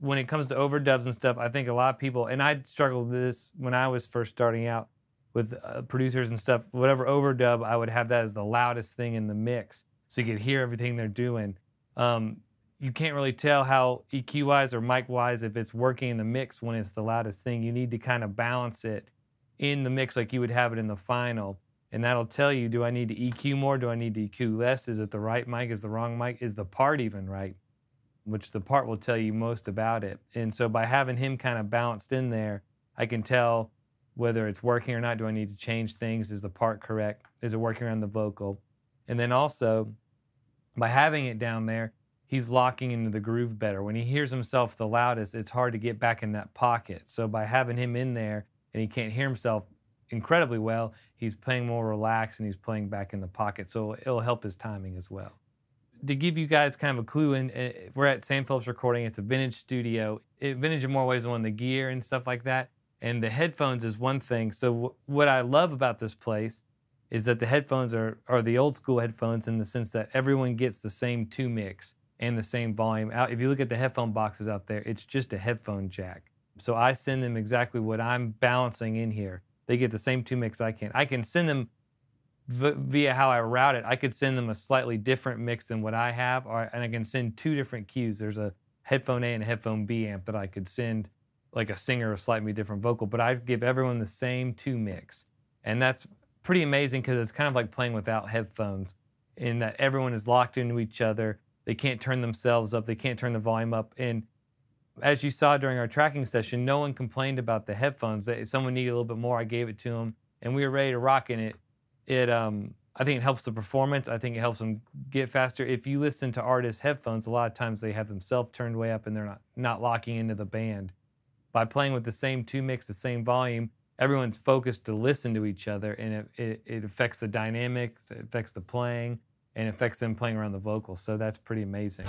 when it comes to overdubs and stuff, I think a lot of people, and I struggled with this when I was first starting out with uh, producers and stuff. Whatever overdub, I would have that as the loudest thing in the mix, so you could hear everything they're doing. Um, you can't really tell how EQ wise or mic wise if it's working in the mix when it's the loudest thing. You need to kind of balance it in the mix like you would have it in the final. And that'll tell you do I need to EQ more? Do I need to EQ less? Is it the right mic? Is the wrong mic? Is the part even right? which the part will tell you most about it. And so by having him kind of balanced in there, I can tell whether it's working or not. Do I need to change things? Is the part correct? Is it working around the vocal? And then also, by having it down there, he's locking into the groove better. When he hears himself the loudest, it's hard to get back in that pocket. So by having him in there and he can't hear himself incredibly well, he's playing more relaxed and he's playing back in the pocket. So it'll help his timing as well to give you guys kind of a clue, and eh, we're at Sam Phillips Recording. It's a vintage studio. It, eh, vintage in more ways than one. The gear and stuff like that, and the headphones is one thing. So what I love about this place is that the headphones are are the old school headphones in the sense that everyone gets the same two mix and the same volume. Out if you look at the headphone boxes out there, it's just a headphone jack. So I send them exactly what I'm balancing in here. They get the same two mix I can. I can send them via how I route it, I could send them a slightly different mix than what I have, or, and I can send two different cues. There's a headphone A and a headphone B amp that I could send like a singer a slightly different vocal, but I give everyone the same two mix. And that's pretty amazing because it's kind of like playing without headphones in that everyone is locked into each other. They can't turn themselves up, they can't turn the volume up. And as you saw during our tracking session, no one complained about the headphones. Someone needed a little bit more, I gave it to them, and we were ready to rock in it it um, I think it helps the performance. I think it helps them get faster. If you listen to artists' headphones, a lot of times they have themselves turned way up and they're not not locking into the band. By playing with the same two mix, the same volume, everyone's focused to listen to each other, and it, it, it affects the dynamics, it affects the playing, and it affects them playing around the vocals. So that's pretty amazing.